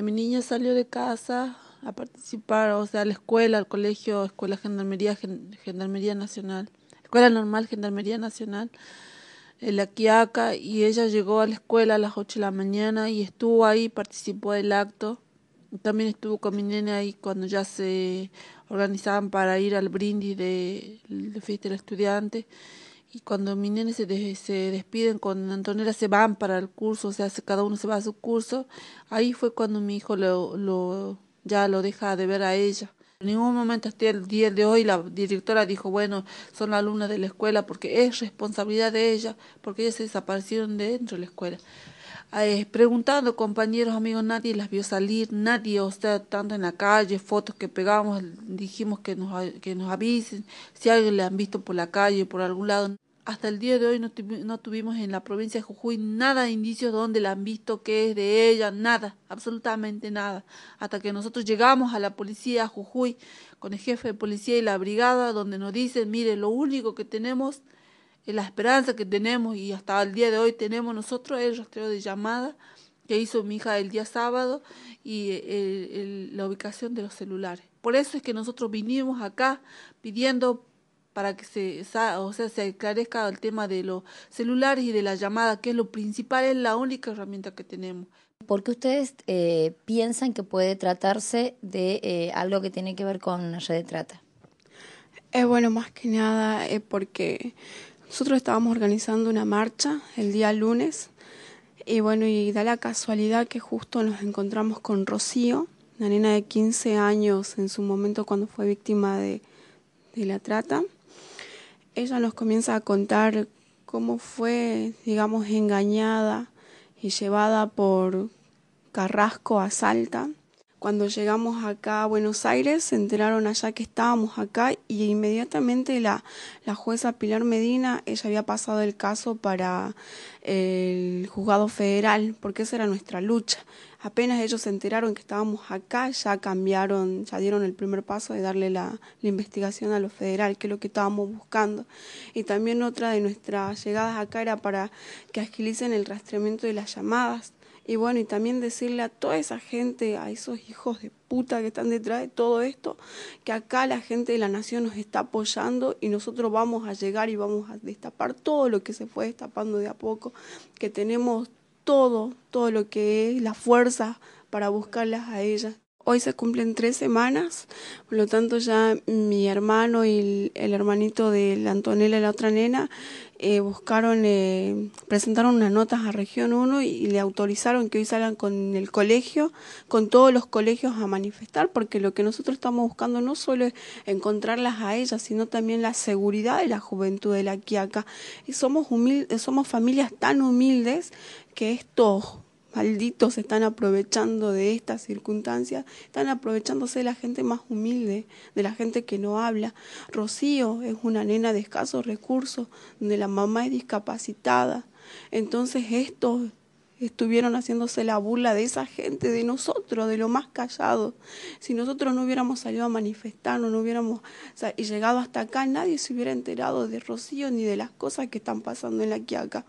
Mi niña salió de casa a participar, o sea, a la escuela, al colegio, escuela Gendarmería, Gendarmería Nacional, Escuela Normal Gendarmería Nacional, en la Quiaca, y ella llegó a la escuela a las 8 de la mañana y estuvo ahí, participó del acto. También estuvo con mi nene ahí cuando ya se organizaban para ir al brindis de, de fiesta del estudiante y cuando mis nenes se, despiden con Antonella se van para el curso, o sea, cada uno se va a su curso, ahí fue cuando mi hijo lo, lo, ya lo deja de ver a ella. En ningún momento hasta el día de hoy la directora dijo, bueno, son alumnas de la escuela porque es responsabilidad de ella, porque ellas se desaparecieron de dentro de la escuela. Ah, preguntando compañeros, amigos, nadie las vio salir, nadie, o sea, tanto en la calle, fotos que pegamos, dijimos que nos, que nos avisen, si alguien la han visto por la calle, por algún lado. Hasta el día de hoy no, tuvimos en la provincia de Jujuy nada de indicios donde la han visto, qué es de ella, nada, absolutamente nada. Hasta que nosotros llegamos a la policía de Jujuy con el jefe de policía y la brigada, donde nos dicen, mire, lo único que tenemos es la esperanza que tenemos y hasta el día de hoy tenemos nosotros el rastreo de llamada que hizo mi hija el día sábado y eh, la ubicación de los celulares. Por eso es que nosotros vinimos acá pidiendo para que se, o sea, se aclarezca el tema de los celulares y de la llamada, que es lo principal, es la única herramienta que tenemos. ¿Por qué ustedes eh, piensan que puede tratarse de eh, algo que tiene que ver con la red de trata? Eh, bueno, más que nada es porque nosotros estábamos organizando una marcha el día lunes y bueno, y da la casualidad que justo nos encontramos con Rocío, una nena de 15 años en su momento cuando fue víctima de la trata ella nos comienza a contar cómo fue, digamos, engañada y llevada por Carrasco a Salta cuando llegamos acá a Buenos Aires, se enteraron allá que estábamos acá y inmediatamente la, jueza Pilar Medina, ella había pasado el caso para el juzgado federal, porque esa era nuestra lucha. Apenas ellos se enteraron que estábamos acá, ya cambiaron, ya dieron el primer paso de darle la, la investigación a lo federal, que es lo que estábamos buscando. Y también otra de nuestras llegadas acá era para que agilicen el rastreamiento de las llamadas y bueno, y también decirle a toda esa gente, a esos hijos de puta que están detrás de todo esto, que acá la gente de la nación nos está apoyando y nosotros vamos a llegar y vamos a destapar todo lo que se fue destapando de a poco, que tenemos todo, todo lo que es la fuerza para buscarlas a ellas. Hoy se cumplen tres semanas, por lo tanto ya mi hermano y el, hermanito de la Antonella y la otra nena eh, buscaron, eh, presentaron unas notas a Región 1 y, le autorizaron que hoy salgan con el colegio, con todos los colegios a manifestar, porque lo que nosotros estamos buscando no solo es encontrarlas a ellas, sino también la seguridad de la juventud de la Quiaca. Y somos, humildes, somos familias tan humildes que esto... Malditos están aprovechando de estas circunstancias, están aprovechándose de la gente más humilde, de la gente que no habla. Rocío es una nena de escasos recursos, donde la mamá es discapacitada. Entonces estos estuvieron haciéndose la burla de esa gente, de nosotros, de lo más callado. Si nosotros no hubiéramos salido a manifestarnos, no hubiéramos y llegado hasta acá, nadie se hubiera enterado de Rocío ni de las cosas que están pasando en la Quiaca.